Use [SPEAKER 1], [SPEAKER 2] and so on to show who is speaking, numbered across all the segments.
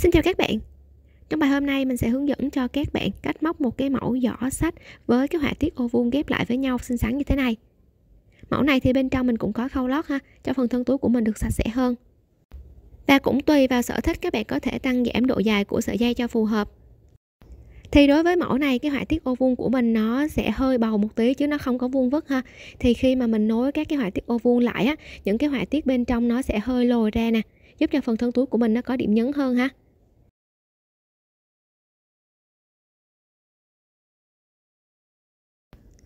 [SPEAKER 1] Xin chào các bạn Trong bài hôm nay mình sẽ hướng dẫn cho các bạn cách móc một cái mẫu giỏ sách với cái họa tiết ô vuông ghép lại với nhau xinh xắn như thế này Mẫu này thì bên trong mình cũng có khâu lót ha cho phần thân túi của mình được sạch sẽ hơn Và cũng tùy vào sở thích các bạn có thể tăng giảm độ dài của sợi dây cho phù hợp thì đối với mẫu này cái họa tiết ô vuông của mình nó sẽ hơi bầu một tí chứ nó không có vuông vức ha thì khi mà mình nối các cái họa tiết ô vuông lại á những cái họa tiết bên trong nó sẽ hơi lồi ra nè giúp cho phần thân túi của mình nó có điểm nhấn hơn ha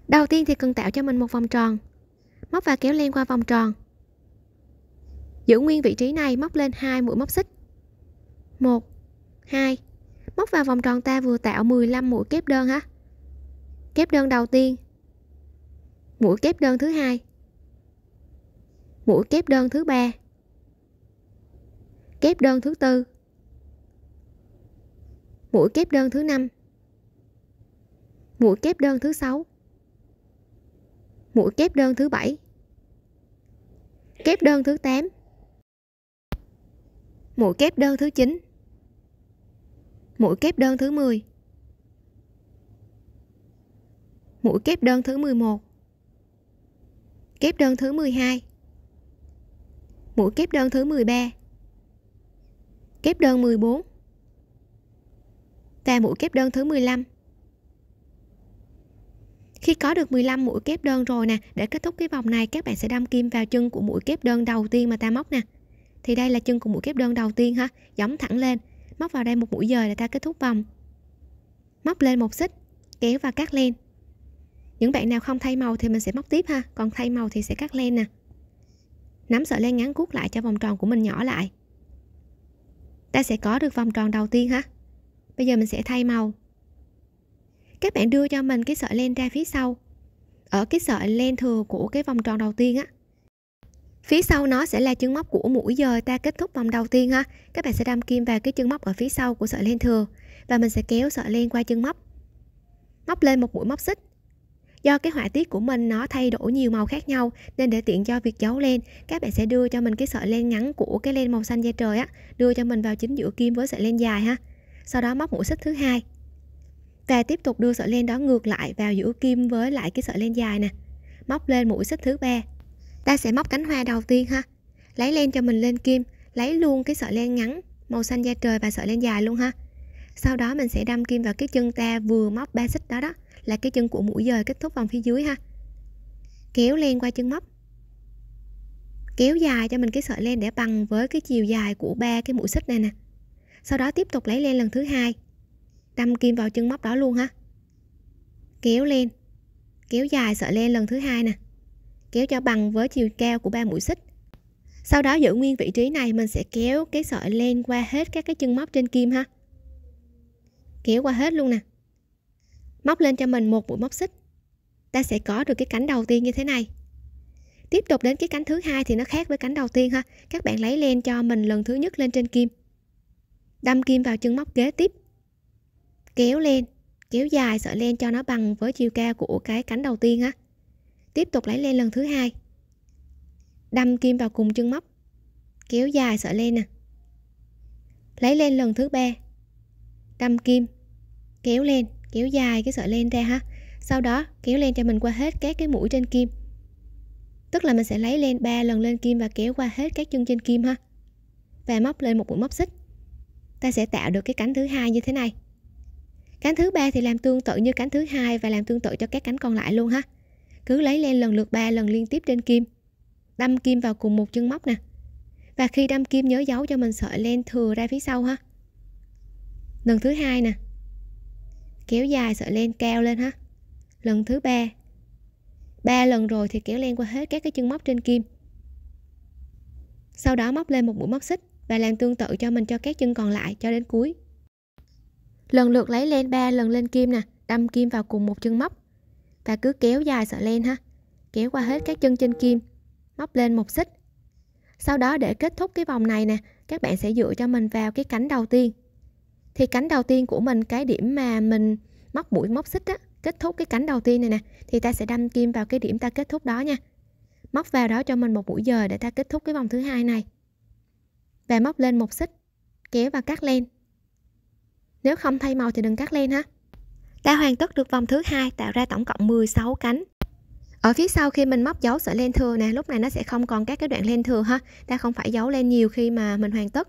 [SPEAKER 1] Đầu tiên thì cần tạo cho mình một vòng tròn Móc và kéo len qua vòng tròn Giữ nguyên vị trí này móc lên hai mũi móc xích 1 2 Móc vào vòng tròn ta vừa tạo 15 mũi kép đơn ha Kép đơn đầu tiên Mũi kép đơn thứ hai Mũi kép đơn thứ ba Kép đơn thứ tư Mũi kép đơn thứ năm Mũi kép đơn thứ sáu mũi kép đơn thứ bảy kép đơn thứ 8 mũi kép đơn thứ 9 mũi kép đơn thứ 10 mũi kép đơn thứ 11 kép đơn thứ 12 mũi kép đơn thứ 13 kép đơn 14 và mũi kép đơn thứ 15 khi có được 15 mũi kép đơn rồi nè để kết thúc cái vòng này các bạn sẽ đâm kim vào chân của mũi kép đơn đầu tiên mà ta móc nè thì đây là chân của mũi kép đơn đầu tiên ha gióng thẳng lên móc vào đây một mũi dời để ta kết thúc vòng móc lên một xích kéo và cắt len những bạn nào không thay màu thì mình sẽ móc tiếp ha còn thay màu thì sẽ cắt len nè nắm sợi len ngắn cuốc lại cho vòng tròn của mình nhỏ lại ta sẽ có được vòng tròn đầu tiên ha bây giờ mình sẽ thay màu các bạn đưa cho mình cái sợi len ra phía sau ở cái sợi len thừa của cái vòng tròn đầu tiên á phía sau nó sẽ là chân móc của mũi giờ ta kết thúc vòng đầu tiên ha các bạn sẽ đâm kim vào cái chân móc ở phía sau của sợi len thừa và mình sẽ kéo sợi len qua chân móc móc lên một mũi móc xích do cái họa tiết của mình nó thay đổi nhiều màu khác nhau nên để tiện cho việc giấu len các bạn sẽ đưa cho mình cái sợi len ngắn của cái len màu xanh da trời á đưa cho mình vào chính giữa kim với sợi len dài ha sau đó móc mũi xích thứ hai ta tiếp tục đưa sợi len đó ngược lại vào giữa kim với lại cái sợi len dài nè móc lên mũi xích thứ ba ta sẽ móc cánh hoa đầu tiên ha lấy len cho mình lên kim lấy luôn cái sợi len ngắn màu xanh da trời và sợi len dài luôn ha sau đó mình sẽ đâm kim vào cái chân ta vừa móc ba xích đó đó là cái chân của mũi dời kết thúc vòng phía dưới ha kéo len qua chân móc kéo dài cho mình cái sợi len để bằng với cái chiều dài của ba cái mũi xích này nè sau đó tiếp tục lấy len lần thứ hai đâm kim vào chân móc đó luôn ha kéo lên kéo dài sợi len lần thứ hai nè kéo cho bằng với chiều cao của ba mũi xích sau đó giữ nguyên vị trí này mình sẽ kéo cái sợi len qua hết các cái chân móc trên kim ha kéo qua hết luôn nè móc lên cho mình một mũi móc xích ta sẽ có được cái cánh đầu tiên như thế này tiếp tục đến cái cánh thứ hai thì nó khác với cánh đầu tiên ha các bạn lấy len cho mình lần thứ nhất lên trên kim đâm kim vào chân móc kế tiếp kéo lên kéo dài sợi len cho nó bằng với chiều cao của cái cánh đầu tiên á tiếp tục lấy lên lần thứ hai đâm kim vào cùng chân móc kéo dài sợi len nè lấy lên lần thứ ba đâm kim kéo lên kéo dài cái sợi len ra ha sau đó kéo lên cho mình qua hết các cái mũi trên kim tức là mình sẽ lấy lên ba lần lên kim và kéo qua hết các chân trên kim ha và móc lên một mũi móc xích ta sẽ tạo được cái cánh thứ hai như thế này cánh thứ ba thì làm tương tự như cánh thứ hai và làm tương tự cho các cánh còn lại luôn ha cứ lấy len lần lượt 3 lần liên tiếp trên kim đâm kim vào cùng một chân móc nè và khi đâm kim nhớ giấu cho mình sợi len thừa ra phía sau ha lần thứ hai nè kéo dài sợi len cao lên ha lần thứ ba ba lần rồi thì kéo len qua hết các cái chân móc trên kim sau đó móc lên một mũi móc xích và làm tương tự cho mình cho các chân còn lại cho đến cuối lần lượt lấy len ba lần lên kim nè đâm kim vào cùng một chân móc và cứ kéo dài sợi len ha kéo qua hết các chân trên kim móc lên một xích sau đó để kết thúc cái vòng này nè các bạn sẽ dựa cho mình vào cái cánh đầu tiên thì cánh đầu tiên của mình cái điểm mà mình móc mũi móc xích á kết thúc cái cánh đầu tiên này nè thì ta sẽ đâm kim vào cái điểm ta kết thúc đó nha móc vào đó cho mình một mũi dời để ta kết thúc cái vòng thứ hai này và móc lên một xích kéo và cắt len nếu không thay màu thì đừng cắt len ha. Đã hoàn tất được vòng thứ hai tạo ra tổng cộng 16 cánh. Ở phía sau khi mình móc dấu sợi len thừa nè, lúc này nó sẽ không còn các cái đoạn len thừa ha. Ta không phải giấu len nhiều khi mà mình hoàn tất.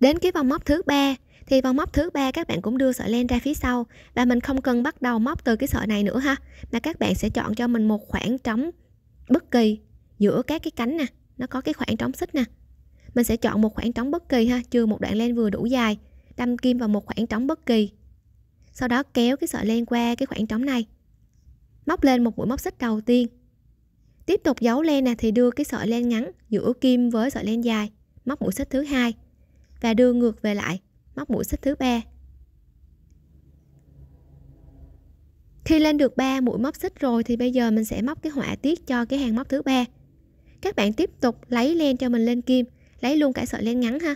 [SPEAKER 1] Đến cái vòng móc thứ ba thì vòng móc thứ ba các bạn cũng đưa sợi len ra phía sau và mình không cần bắt đầu móc từ cái sợi này nữa ha mà các bạn sẽ chọn cho mình một khoảng trống bất kỳ giữa các cái cánh nè nó có cái khoảng trống xích nè mình sẽ chọn một khoảng trống bất kỳ ha trừ một đoạn len vừa đủ dài đâm kim vào một khoảng trống bất kỳ sau đó kéo cái sợi len qua cái khoảng trống này móc lên một mũi móc xích đầu tiên tiếp tục giấu len nè thì đưa cái sợi len ngắn giữa kim với sợi len dài móc mũi xích thứ hai và đưa ngược về lại móc mũi xích thứ ba khi lên được 3 mũi móc xích rồi thì bây giờ mình sẽ móc cái họa tiết cho cái hàng móc thứ ba các bạn tiếp tục lấy len cho mình lên kim lấy luôn cả sợi len ngắn ha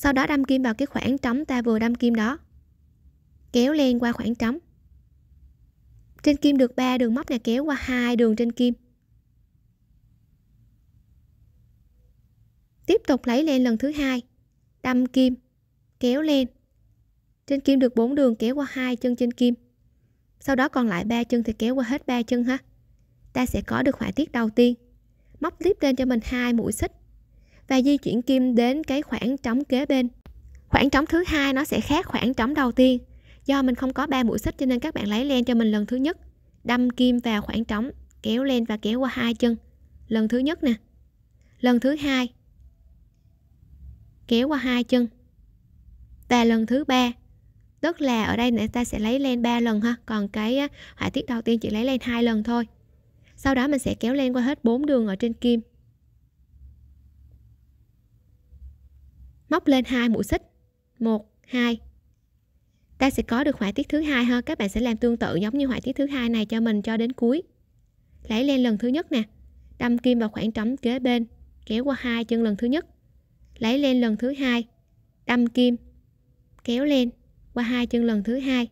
[SPEAKER 1] sau đó đâm kim vào cái khoảng trống ta vừa đâm kim đó kéo len qua khoảng trống trên kim được 3 đường móc này kéo qua hai đường trên kim tiếp tục lấy len lần thứ hai đâm kim kéo len trên kim được 4 đường kéo qua hai chân trên kim sau đó còn lại ba chân thì kéo qua hết ba chân ha ta sẽ có được họa tiết đầu tiên móc tiếp lên cho mình hai mũi xích và di chuyển kim đến cái khoảng trống kế bên khoảng trống thứ hai nó sẽ khác khoảng trống đầu tiên do mình không có ba mũi xích cho nên các bạn lấy len cho mình lần thứ nhất đâm kim vào khoảng trống kéo len và kéo qua hai chân lần thứ nhất nè lần thứ hai kéo qua hai chân và lần thứ ba tức là ở đây người ta sẽ lấy len 3 lần ha còn cái à, họa tiết đầu tiên chỉ lấy len hai lần thôi sau đó mình sẽ kéo len qua hết bốn đường ở trên kim móc lên hai mũi xích một hai ta sẽ có được họa tiết thứ hai ha các bạn sẽ làm tương tự giống như họa tiết thứ hai này cho mình cho đến cuối lấy lên lần thứ nhất nè đâm kim vào khoảng trống kế bên kéo qua hai chân lần thứ nhất lấy lên lần thứ hai đâm kim kéo lên qua hai chân lần thứ hai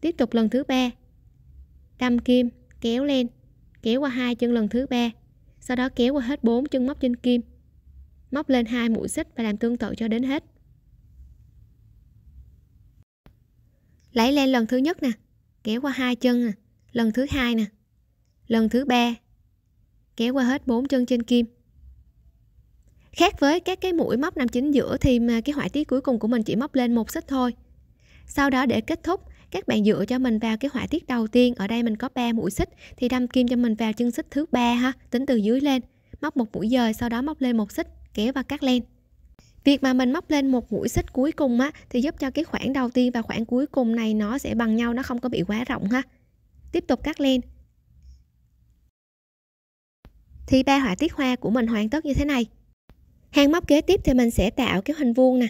[SPEAKER 1] tiếp tục lần thứ ba đâm kim kéo lên kéo qua hai chân lần thứ ba sau đó kéo qua hết bốn chân móc trên kim móc lên hai mũi xích và làm tương tự cho đến hết lấy lên lần thứ nhất nè kéo qua hai chân nè lần thứ hai nè lần thứ ba kéo qua hết bốn chân trên kim khác với các cái mũi móc nằm chính giữa thì mà cái họa tiết cuối cùng của mình chỉ móc lên một xích thôi sau đó để kết thúc các bạn dựa cho mình vào cái họa tiết đầu tiên ở đây mình có 3 mũi xích thì đâm kim cho mình vào chân xích thứ ba ha tính từ dưới lên móc một mũi dời sau đó móc lên một xích kéo và cắt len Việc mà mình móc lên một mũi xích cuối cùng á thì giúp cho cái khoảng đầu tiên và khoảng cuối cùng này nó sẽ bằng nhau, nó không có bị quá rộng ha. Tiếp tục cắt len. Thì ba họa tiết hoa của mình hoàn tất như thế này. Hàng móc kế tiếp thì mình sẽ tạo cái hình vuông nè.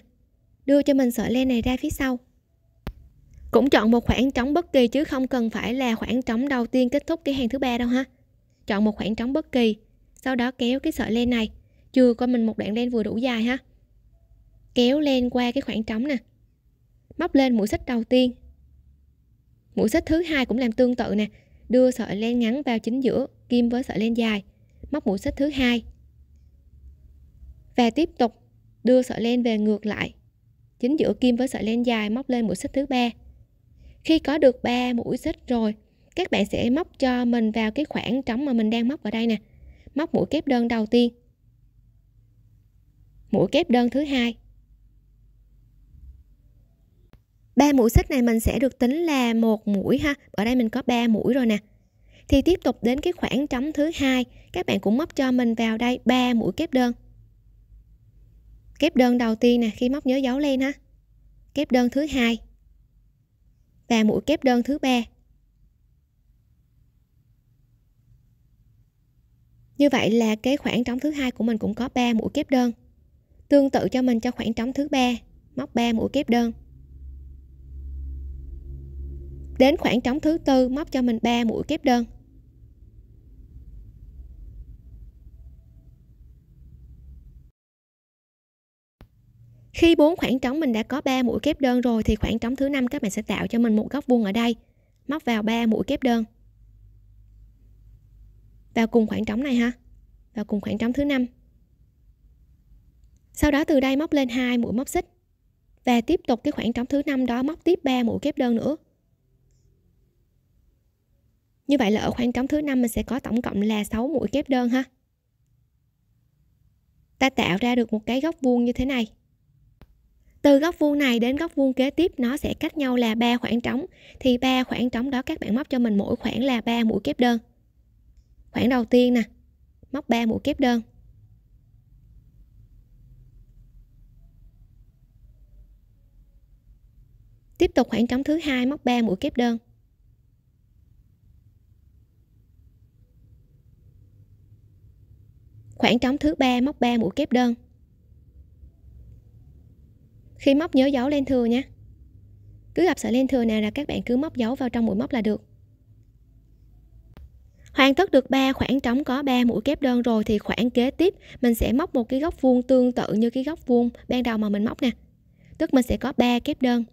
[SPEAKER 1] Đưa cho mình sợi len này ra phía sau. Cũng chọn một khoảng trống bất kỳ chứ không cần phải là khoảng trống đầu tiên kết thúc cái hàng thứ ba đâu ha. Chọn một khoảng trống bất kỳ, sau đó kéo cái sợi len này chưa coi mình một đoạn len vừa đủ dài ha kéo len qua cái khoảng trống nè móc lên mũi xích đầu tiên mũi xích thứ hai cũng làm tương tự nè đưa sợi len ngắn vào chính giữa kim với sợi len dài móc mũi xích thứ hai và tiếp tục đưa sợi len về ngược lại chính giữa kim với sợi len dài móc lên mũi xích thứ ba khi có được 3 mũi xích rồi các bạn sẽ móc cho mình vào cái khoảng trống mà mình đang móc ở đây nè móc mũi kép đơn đầu tiên mũi kép đơn thứ hai ba mũi xích này mình sẽ được tính là một mũi ha ở đây mình có 3 mũi rồi nè thì tiếp tục đến cái khoảng trống thứ hai các bạn cũng móc cho mình vào đây 3 mũi kép đơn kép đơn đầu tiên nè khi móc nhớ dấu lên ha kép đơn thứ hai và mũi kép đơn thứ ba như vậy là cái khoảng trống thứ hai của mình cũng có 3 mũi kép đơn tương tự cho mình cho khoảng trống thứ ba móc 3 mũi kép đơn đến khoảng trống thứ tư móc cho mình 3 mũi kép đơn khi bốn khoảng trống mình đã có 3 mũi kép đơn rồi thì khoảng trống thứ năm các bạn sẽ tạo cho mình một góc vuông ở đây móc vào 3 mũi kép đơn vào cùng khoảng trống này ha vào cùng khoảng trống thứ năm sau đó từ đây móc lên hai mũi móc xích và tiếp tục cái khoảng trống thứ năm đó móc tiếp 3 mũi kép đơn nữa như vậy là ở khoảng trống thứ năm mình sẽ có tổng cộng là 6 mũi kép đơn ha ta tạo ra được một cái góc vuông như thế này từ góc vuông này đến góc vuông kế tiếp nó sẽ cách nhau là ba khoảng trống thì ba khoảng trống đó các bạn móc cho mình mỗi khoảng là ba mũi kép đơn khoảng đầu tiên nè móc 3 mũi kép đơn tiếp tục khoảng trống thứ hai móc 3 mũi kép đơn khoảng trống thứ ba móc 3 mũi kép đơn khi móc nhớ dấu len thừa nhé cứ gặp sợi len thừa nào là các bạn cứ móc dấu vào trong mũi móc là được hoàn tất được ba khoảng trống có 3 mũi kép đơn rồi thì khoảng kế tiếp mình sẽ móc một cái góc vuông tương tự như cái góc vuông ban đầu mà mình móc nè tức mình sẽ có 3 kép đơn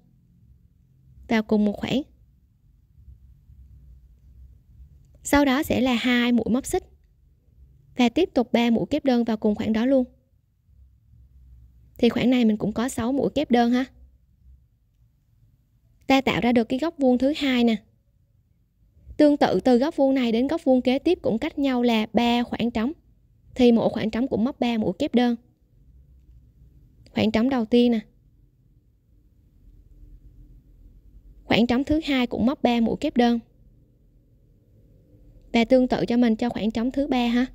[SPEAKER 1] vào cùng một khoảng sau đó sẽ là hai mũi móc xích và tiếp tục 3 mũi kép đơn vào cùng khoảng đó luôn thì khoảng này mình cũng có 6 mũi kép đơn ha ta tạo ra được cái góc vuông thứ hai nè tương tự từ góc vuông này đến góc vuông kế tiếp cũng cách nhau là 3 khoảng trống thì mỗi khoảng trống cũng móc 3 mũi kép đơn khoảng trống đầu tiên nè khoảng trống thứ hai cũng móc 3 mũi kép đơn và tương tự cho mình cho khoảng trống thứ ba ha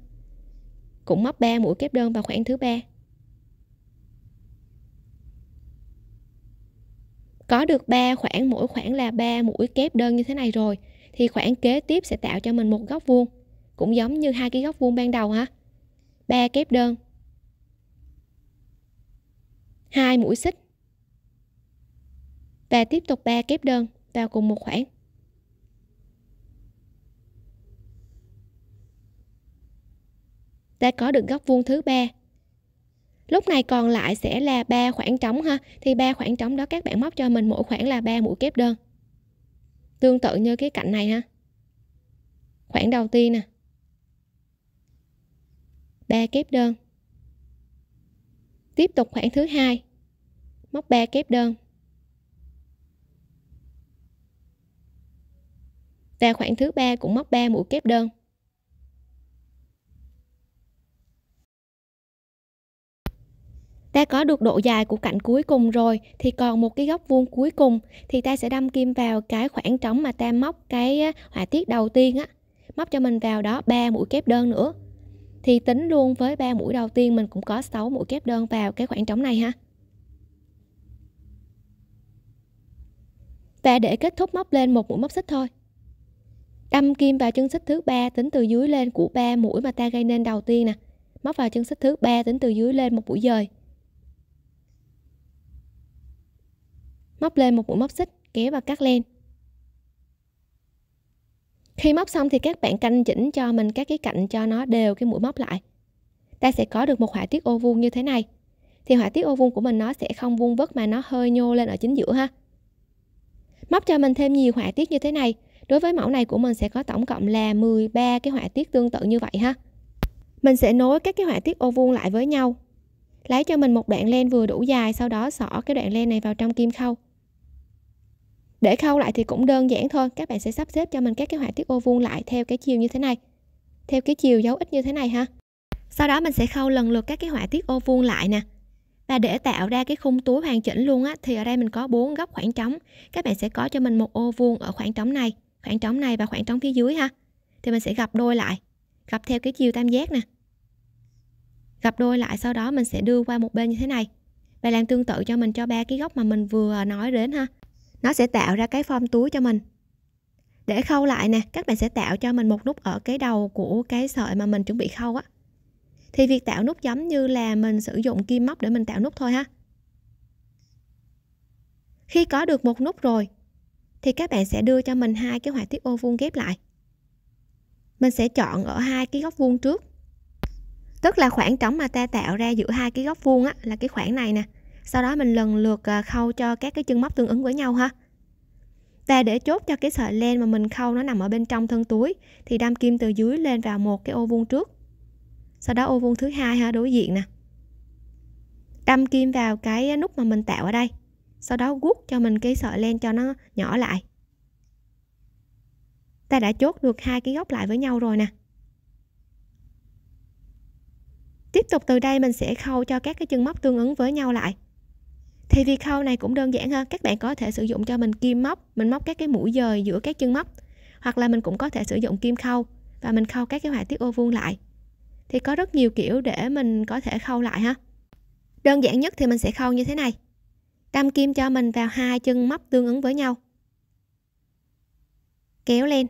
[SPEAKER 1] cũng móc 3 mũi kép đơn vào khoảng thứ ba có được 3 khoảng mỗi khoảng là 3 mũi kép đơn như thế này rồi thì khoảng kế tiếp sẽ tạo cho mình một góc vuông cũng giống như hai cái góc vuông ban đầu ha ba kép đơn hai mũi xích và tiếp tục 3 kép đơn vào cùng một khoảng. ta có được góc vuông thứ ba. Lúc này còn lại sẽ là ba khoảng trống ha, thì ba khoảng trống đó các bạn móc cho mình mỗi khoảng là ba mũi kép đơn. Tương tự như cái cạnh này ha. Khoảng đầu tiên nè. ba kép đơn. Tiếp tục khoảng thứ hai. Móc ba kép đơn và khoảng thứ ba cũng móc 3 mũi kép đơn ta có được độ dài của cạnh cuối cùng rồi thì còn một cái góc vuông cuối cùng thì ta sẽ đâm kim vào cái khoảng trống mà ta móc cái họa tiết đầu tiên á móc cho mình vào đó ba mũi kép đơn nữa thì tính luôn với ba mũi đầu tiên mình cũng có 6 mũi kép đơn vào cái khoảng trống này ha và để kết thúc móc lên một mũi móc xích thôi đâm kim vào chân xích thứ ba tính từ dưới lên của ba mũi mà ta gây nên đầu tiên nè móc vào chân xích thứ ba tính từ dưới lên một mũi dời móc lên một mũi móc xích kéo và cắt lên khi móc xong thì các bạn canh chỉnh cho mình các cái cạnh cho nó đều cái mũi móc lại ta sẽ có được một họa tiết ô vuông như thế này thì họa tiết ô vuông của mình nó sẽ không vuông vất mà nó hơi nhô lên ở chính giữa ha móc cho mình thêm nhiều họa tiết như thế này đối với mẫu này của mình sẽ có tổng cộng là 13 cái họa tiết tương tự như vậy ha mình sẽ nối các cái họa tiết ô vuông lại với nhau lấy cho mình một đoạn len vừa đủ dài sau đó xỏ cái đoạn len này vào trong kim khâu để khâu lại thì cũng đơn giản thôi các bạn sẽ sắp xếp cho mình các cái họa tiết ô vuông lại theo cái chiều như thế này theo cái chiều dấu ít như thế này ha sau đó mình sẽ khâu lần lượt các cái họa tiết ô vuông lại nè và để tạo ra cái khung túi hoàn chỉnh luôn á thì ở đây mình có bốn góc khoảng trống các bạn sẽ có cho mình một ô vuông ở khoảng trống này khoảng trống này và khoảng trống phía dưới ha thì mình sẽ gập đôi lại gập theo cái chiều tam giác nè gập đôi lại sau đó mình sẽ đưa qua một bên như thế này và làm tương tự cho mình cho ba cái góc mà mình vừa nói đến ha nó sẽ tạo ra cái form túi cho mình để khâu lại nè các bạn sẽ tạo cho mình một nút ở cái đầu của cái sợi mà mình chuẩn bị khâu á thì việc tạo nút giống như là mình sử dụng kim móc để mình tạo nút thôi ha khi có được một nút rồi thì các bạn sẽ đưa cho mình hai cái họa tiết ô vuông ghép lại mình sẽ chọn ở hai cái góc vuông trước tức là khoảng trống mà ta tạo ra giữa hai cái góc vuông á là cái khoảng này nè sau đó mình lần lượt à, khâu cho các cái chân móc tương ứng với nhau ha và để chốt cho cái sợi len mà mình khâu nó nằm ở bên trong thân túi thì đâm kim từ dưới lên vào một cái ô vuông trước sau đó ô vuông thứ hai ha đối diện nè đâm kim vào cái nút mà mình tạo ở đây sau đó guốc cho mình cái sợi len cho nó nhỏ lại ta đã chốt được hai cái góc lại với nhau rồi nè tiếp tục từ đây mình sẽ khâu cho các cái chân móc tương ứng với nhau lại thì việc khâu này cũng đơn giản hơn các bạn có thể sử dụng cho mình kim móc mình móc các cái mũi dời giữa các chân móc hoặc là mình cũng có thể sử dụng kim khâu và mình khâu các cái họa tiết ô vuông lại thì có rất nhiều kiểu để mình có thể khâu lại ha đơn giản nhất thì mình sẽ khâu như thế này đâm kim cho mình vào hai chân móc tương ứng với nhau kéo lên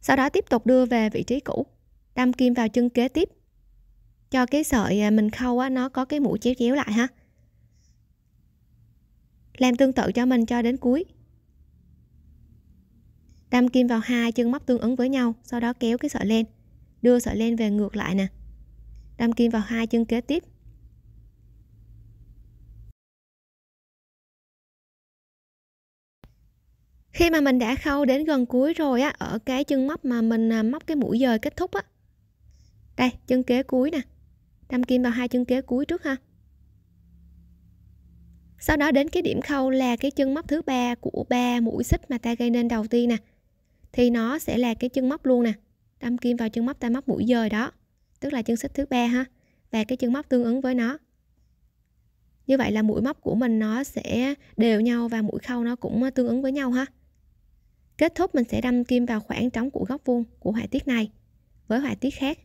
[SPEAKER 1] sau đó tiếp tục đưa về vị trí cũ đâm kim vào chân kế tiếp cho cái sợi à, mình khâu á, nó có cái mũi chéo chéo lại ha làm tương tự cho mình cho đến cuối đâm kim vào hai chân móc tương ứng với nhau sau đó kéo cái sợi lên đưa sợi lên về ngược lại nè đâm kim vào hai chân kế tiếp khi mà mình đã khâu đến gần cuối rồi á ở cái chân móc mà mình à, móc cái mũi dời kết thúc á đây chân kế cuối nè đâm kim vào hai chân kế cuối trước ha sau đó đến cái điểm khâu là cái chân móc thứ ba của ba mũi xích mà ta gây nên đầu tiên nè thì nó sẽ là cái chân móc luôn nè đâm kim vào chân móc ta móc mũi dời đó tức là chân xích thứ ba ha và cái chân móc tương ứng với nó như vậy là mũi móc của mình nó sẽ đều nhau và mũi khâu nó cũng tương ứng với nhau ha Kết thúc mình sẽ đâm kim vào khoảng trống của góc vuông của họa tiết này với họa tiết khác.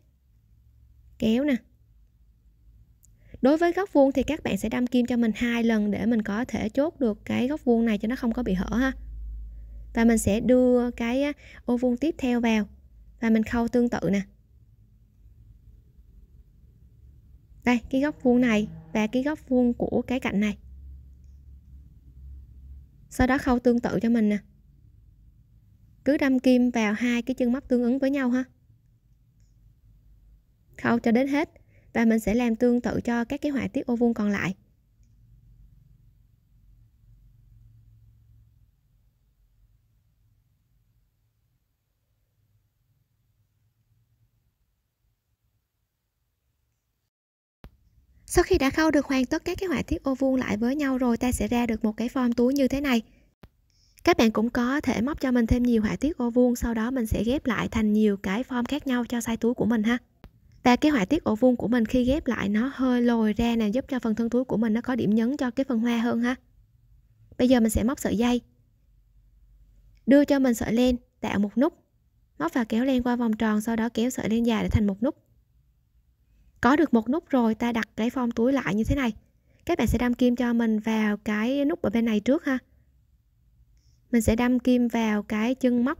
[SPEAKER 1] Kéo nè. Đối với góc vuông thì các bạn sẽ đâm kim cho mình hai lần để mình có thể chốt được cái góc vuông này cho nó không có bị hở ha. Và mình sẽ đưa cái ô vuông tiếp theo vào và mình khâu tương tự nè. Đây, cái góc vuông này và cái góc vuông của cái cạnh này. Sau đó khâu tương tự cho mình nè cứ đâm kim vào hai cái chân móc tương ứng với nhau ha khâu cho đến hết và mình sẽ làm tương tự cho các cái họa tiết ô vuông còn lại Sau khi đã khâu được hoàn tất các cái họa tiết ô vuông lại với nhau rồi ta sẽ ra được một cái form túi như thế này các bạn cũng có thể móc cho mình thêm nhiều họa tiết ô vuông sau đó mình sẽ ghép lại thành nhiều cái form khác nhau cho size túi của mình ha và cái họa tiết ổ vuông của mình khi ghép lại nó hơi lồi ra nè giúp cho phần thân túi của mình nó có điểm nhấn cho cái phần hoa hơn ha bây giờ mình sẽ móc sợi dây đưa cho mình sợi len tạo một nút móc và kéo len qua vòng tròn sau đó kéo sợi len dài để thành một nút có được một nút rồi ta đặt cái form túi lại như thế này các bạn sẽ đâm kim cho mình vào cái nút ở bên này trước ha mình sẽ đâm kim vào cái chân móc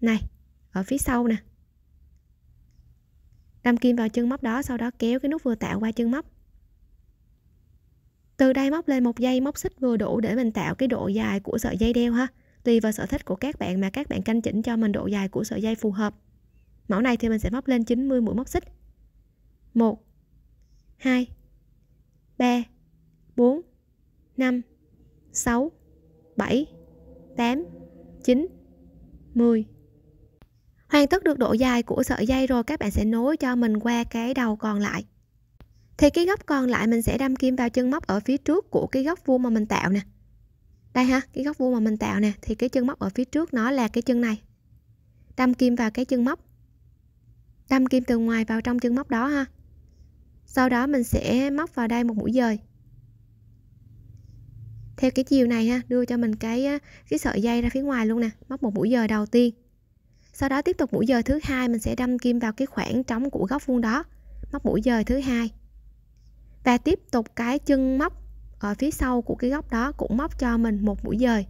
[SPEAKER 1] này ở phía sau nè đâm kim vào chân móc đó sau đó kéo cái nút vừa tạo qua chân móc từ đây móc lên một dây móc xích vừa đủ để mình tạo cái độ dài của sợi dây đeo ha tùy vào sở thích của các bạn mà các bạn canh chỉnh cho mình độ dài của sợi dây phù hợp mẫu này thì mình sẽ móc lên 90 mũi móc xích 1 2 3 4 5 6 7 8 9 10 Hoàn tất được độ dài của sợi dây rồi các bạn sẽ nối cho mình qua cái đầu còn lại thì cái góc còn lại mình sẽ đâm kim vào chân móc ở phía trước của cái góc vuông mà mình tạo nè đây ha cái góc vuông mà mình tạo nè thì cái chân móc ở phía trước nó là cái chân này đâm kim vào cái chân móc đâm kim từ ngoài vào trong chân móc đó ha sau đó mình sẽ móc vào đây một mũi dời theo cái chiều này ha đưa cho mình cái cái sợi dây ra phía ngoài luôn nè móc một mũi giờ đầu tiên sau đó tiếp tục mũi giờ thứ hai mình sẽ đâm kim vào cái khoảng trống của góc vuông đó móc mũi giờ thứ hai và tiếp tục cái chân móc ở phía sau của cái góc đó cũng móc cho mình một mũi dời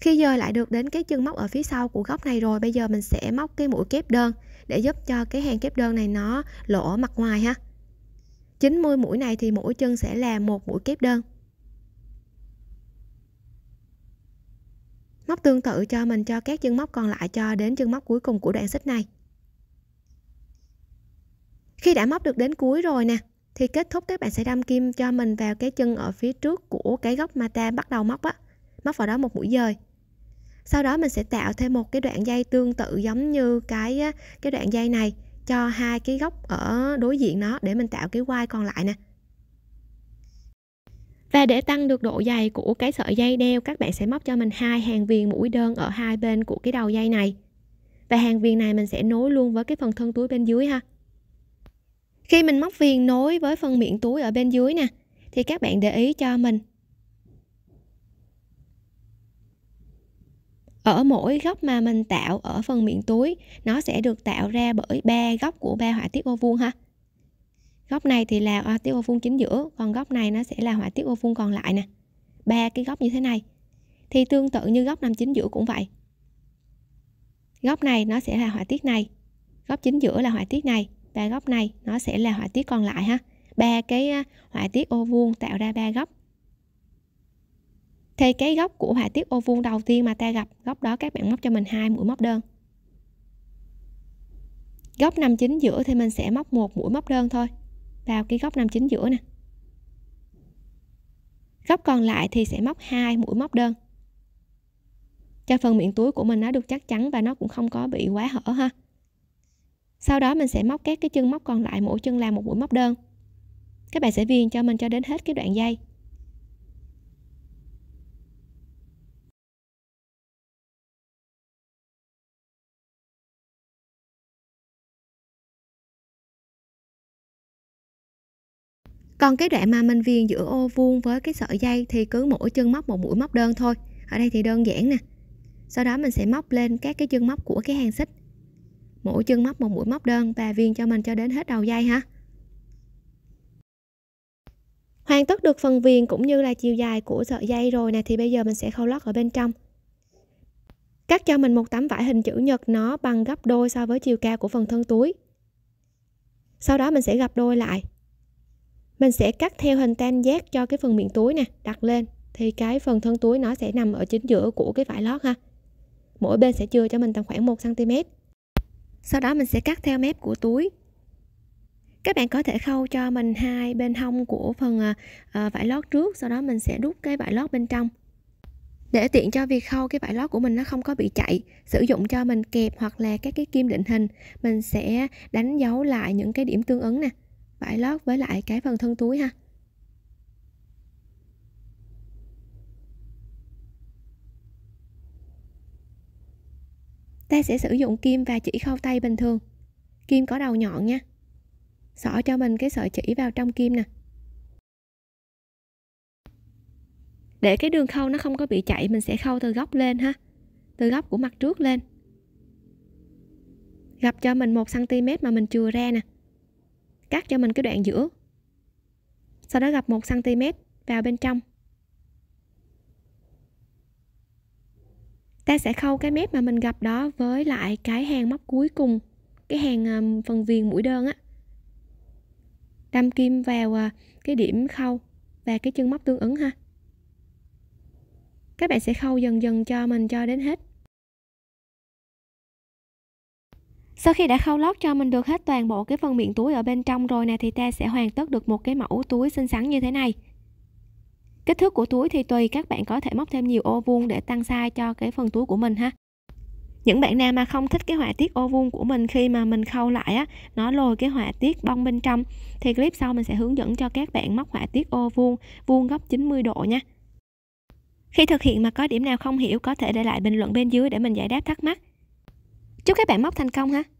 [SPEAKER 1] khi dời lại được đến cái chân móc ở phía sau của góc này rồi bây giờ mình sẽ móc cái mũi kép đơn để giúp cho cái hàng kép đơn này nó lộ ở mặt ngoài ha 90 mũi này thì mỗi chân sẽ là một mũi kép đơn móc tương tự cho mình cho các chân móc còn lại cho đến chân móc cuối cùng của đoạn xích này khi đã móc được đến cuối rồi nè thì kết thúc các bạn sẽ đâm kim cho mình vào cái chân ở phía trước của cái góc mà ta bắt đầu móc á móc vào đó một mũi dời sau đó mình sẽ tạo thêm một cái đoạn dây tương tự giống như cái cái đoạn dây này cho hai cái góc ở đối diện nó để mình tạo cái quai còn lại nè và để tăng được độ dày của cái sợi dây đeo các bạn sẽ móc cho mình hai hàng viền mũi đơn ở hai bên của cái đầu dây này và hàng viền này mình sẽ nối luôn với cái phần thân túi bên dưới ha khi mình móc viền nối với phần miệng túi ở bên dưới nè thì các bạn để ý cho mình ở mỗi góc mà mình tạo ở phần miệng túi nó sẽ được tạo ra bởi ba góc của ba họa tiết ô vuông ha góc này thì là họa tiết ô vuông chính giữa còn góc này nó sẽ là họa tiết ô vuông còn lại nè ba cái góc như thế này thì tương tự như góc nằm chính giữa cũng vậy góc này nó sẽ là họa tiết này góc chính giữa là họa tiết này và góc này nó sẽ là họa tiết còn lại ha ba cái à, họa tiết ô vuông tạo ra ba góc thì cái góc của họa tiết ô vuông đầu tiên mà ta gặp góc đó các bạn móc cho mình hai mũi móc đơn góc nằm chính giữa thì mình sẽ móc một mũi móc đơn thôi vào cái góc nằm chính giữa nè góc còn lại thì sẽ móc hai mũi móc đơn cho phần miệng túi của mình nó được chắc chắn và nó cũng không có bị quá hở ha sau đó mình sẽ móc các cái chân móc còn lại mỗi chân là một mũi móc đơn các bạn sẽ viền cho mình cho đến hết cái đoạn dây còn cái đoạn mà mình viền giữa ô vuông với cái sợi dây thì cứ mỗi chân móc một mũi móc đơn thôi ở đây thì đơn giản nè sau đó mình sẽ móc lên các cái chân móc của cái hàng xích mỗi chân móc một mũi móc đơn và viền cho mình cho đến hết đầu dây ha hoàn tất được phần viền cũng như là chiều dài của sợi dây rồi nè thì bây giờ mình sẽ khâu lót ở bên trong cắt cho mình một tấm vải hình chữ nhật nó bằng gấp đôi so với chiều cao của phần thân túi sau đó mình sẽ gấp đôi lại mình sẽ cắt theo hình tam giác cho cái phần miệng túi nè đặt lên thì cái phần thân túi nó sẽ nằm ở chính giữa của cái vải lót ha mỗi bên sẽ chưa cho mình tầm khoảng 1 cm sau đó mình sẽ cắt theo mép của túi các bạn có thể khâu cho mình hai bên hông của phần à, à, vải lót trước sau đó mình sẽ rút cái vải lót bên trong để tiện cho việc khâu cái vải lót của mình nó không có bị chạy sử dụng cho mình kẹp hoặc là các cái kim định hình mình sẽ đánh dấu lại những cái điểm tương ứng nè vải lót với lại cái phần thân túi ha ta sẽ sử dụng kim và chỉ khâu tay bình thường kim có đầu nhọn nha xỏ cho mình cái sợi chỉ vào trong kim nè để cái đường khâu nó không có bị chạy mình sẽ khâu từ góc lên ha từ góc của mặt trước lên gặp cho mình một cm mà mình chừa ra nè cắt cho mình cái đoạn giữa sau đó gặp 1 cm vào bên trong ta sẽ khâu cái mép mà mình gặp đó với lại cái hàng móc cuối cùng cái hàng phần viền mũi đơn á đâm kim vào ờ, cái điểm khâu và cái chân móc tương ứng ha các bạn sẽ khâu dần dần cho mình cho đến hết sau khi đã khâu lót cho mình được hết toàn bộ cái phần miệng túi ở bên trong rồi nè thì ta sẽ hoàn tất được một cái mẫu túi xinh xắn như thế này kích thước của túi thì tùy các bạn có thể móc thêm nhiều ô vuông để tăng size cho cái phần túi của mình ha những bạn nào mà không thích cái họa tiết ô vuông của mình khi mà mình khâu lại á nó lồi cái họa tiết bông bên trong thì clip sau mình sẽ hướng dẫn cho các bạn móc họa tiết ô vuông vuông góc 90 độ nha khi thực hiện mà có điểm nào không hiểu có thể để lại bình luận bên dưới để mình giải đáp thắc mắc chúc các bạn móc thành công ha